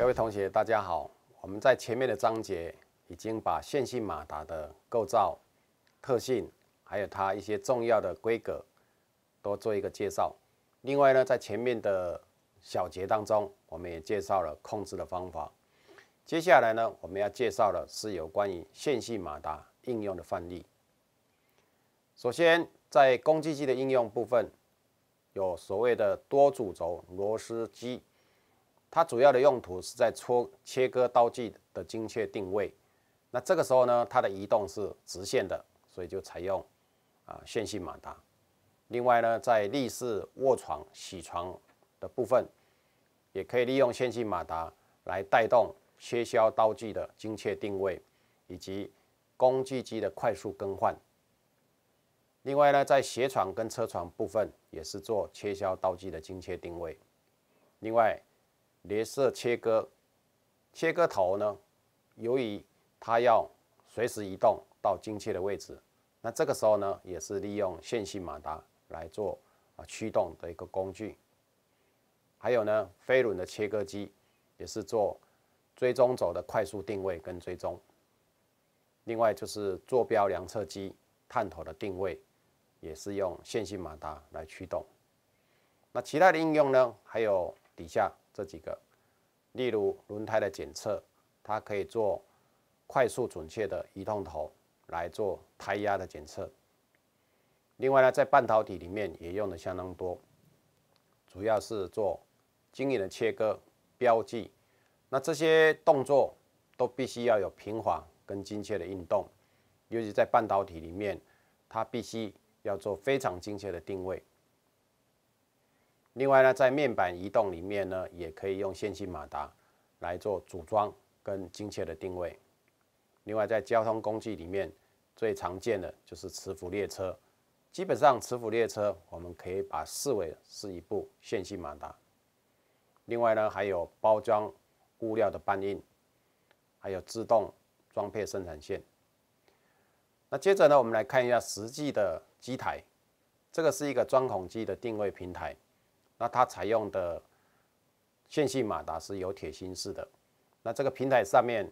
各位同学，大家好。我们在前面的章节已经把线性马达的构造、特性，还有它一些重要的规格都做一个介绍。另外呢，在前面的小节当中，我们也介绍了控制的方法。接下来呢，我们要介绍的是有关于线性马达应用的范例。首先，在工具机的应用部分，有所谓的多主轴螺丝机。它主要的用途是在搓切割刀具的精确定位，那这个时候呢，它的移动是直线的，所以就采用啊线性马达。另外呢，在立式卧床铣床的部分，也可以利用线性马达来带动切削刀具的精确定位，以及工具机的快速更换。另外呢，在斜床跟车床部分也是做切削刀具的精确定位，另外。镭射切割切割头呢？由于它要随时移动到精确的位置，那这个时候呢，也是利用线性马达来做啊驱动的一个工具。还有呢，飞轮的切割机也是做追踪轴的快速定位跟追踪。另外就是坐标量测机探头的定位，也是用线性马达来驱动。那其他的应用呢？还有底下。这几个，例如轮胎的检测，它可以做快速准确的移动头来做胎压的检测。另外呢，在半导体里面也用的相当多，主要是做精密的切割、标记。那这些动作都必须要有平缓跟精确的运动，尤其在半导体里面，它必须要做非常精确的定位。另外呢，在面板移动里面呢，也可以用线性马达来做组装跟精确的定位。另外，在交通工具里面最常见的就是磁浮列车，基本上磁浮列车我们可以把视为是一部线性马达。另外呢，还有包装物料的搬运，还有自动装配生产线。那接着呢，我们来看一下实际的机台，这个是一个钻孔机的定位平台。那它采用的线性马达是有铁芯式的。那这个平台上面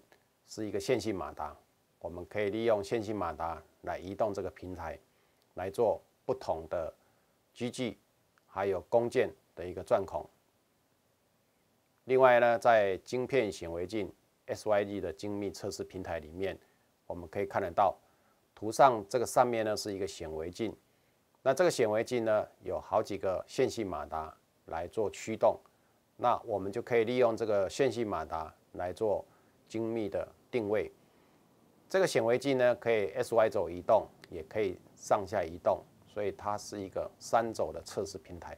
是一个线性马达，我们可以利用线性马达来移动这个平台，来做不同的机器，还有弓箭的一个钻孔。另外呢，在晶片显微镜 s y g 的精密测试平台里面，我们可以看得到，图上这个上面呢是一个显微镜。那这个显微镜呢，有好几个线性马达来做驱动，那我们就可以利用这个线性马达来做精密的定位。这个显微镜呢，可以 S Y 轴移动，也可以上下移动，所以它是一个三轴的测试平台。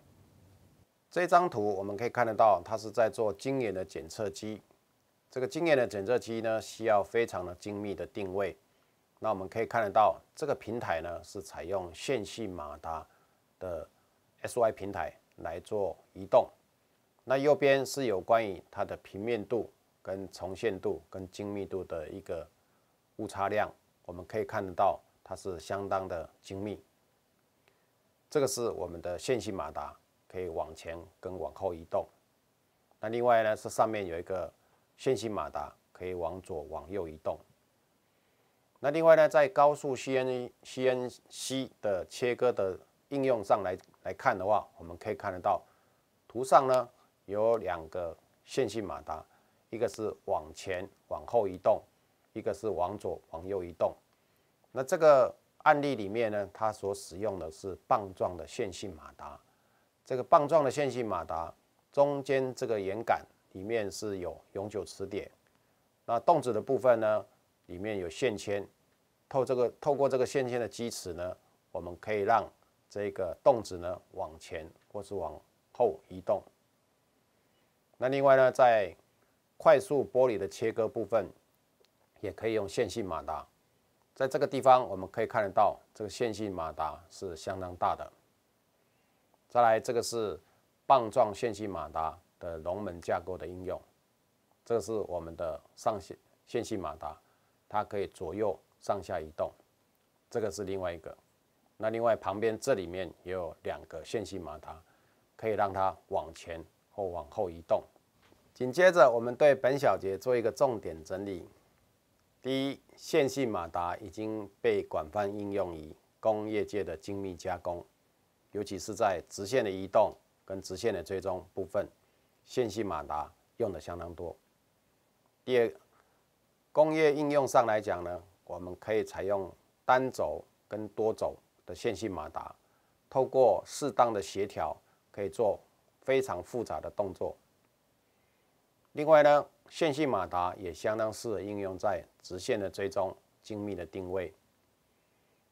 这张图我们可以看得到，它是在做晶圆的检测机。这个晶圆的检测机呢，需要非常的精密的定位。那我们可以看得到，这个平台呢是采用线性马达的 SY 平台来做移动。那右边是有关于它的平面度、跟重现度、跟精密度的一个误差量，我们可以看得到它是相当的精密。这个是我们的线性马达，可以往前跟往后移动。那另外呢是上面有一个线性马达，可以往左往右移动。那另外呢，在高速 CNC CNC 的切割的应用上来来看的话，我们可以看得到，图上呢有两个线性马达，一个是往前往后移动，一个是往左往右移动。那这个案例里面呢，它所使用的是棒状的线性马达。这个棒状的线性马达中间这个圆杆里面是有永久磁铁，那动子的部分呢，里面有线圈。透这个透过这个线圈的基齿呢，我们可以让这个动子呢往前或是往后移动。那另外呢，在快速玻璃的切割部分，也可以用线性马达。在这个地方我们可以看得到，这个线性马达是相当大的。再来，这个是棒状线性马达的龙门架构的应用。这是我们的上线线性马达，它可以左右。上下移动，这个是另外一个。那另外旁边这里面也有两个线性马达，可以让它往前或往后移动。紧接着，我们对本小节做一个重点整理。第一，线性马达已经被广泛应用于工业界的精密加工，尤其是在直线的移动跟直线的追踪部分，线性马达用的相当多。第二，工业应用上来讲呢。我们可以采用单轴跟多轴的线性马达，透过适当的协调，可以做非常复杂的动作。另外呢，线性马达也相当适合应用在直线的追踪、精密的定位。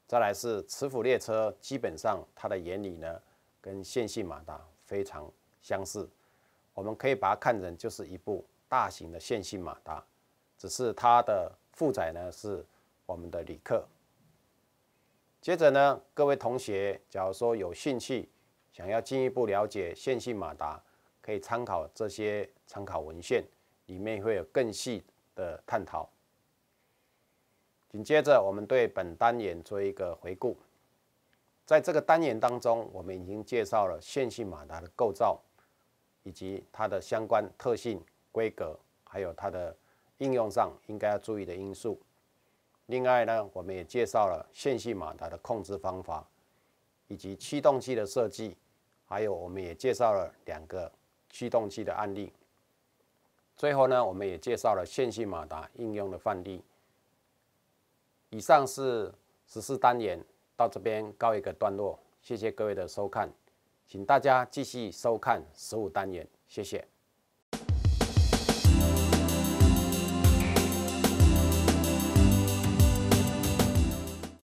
再来是磁浮列车，基本上它的原理呢，跟线性马达非常相似，我们可以把它看成就是一部大型的线性马达，只是它的负载呢是。我们的旅客。接着呢，各位同学，假如说有兴趣，想要进一步了解线性马达，可以参考这些参考文献，里面会有更细的探讨。紧接着，我们对本单元做一个回顾。在这个单元当中，我们已经介绍了线性马达的构造，以及它的相关特性、规格，还有它的应用上应该要注意的因素。另外呢，我们也介绍了线性马达的控制方法，以及驱动器的设计，还有我们也介绍了两个驱动器的案例。最后呢，我们也介绍了线性马达应用的范例。以上是十四单元到这边告一个段落，谢谢各位的收看，请大家继续收看十五单元，谢谢。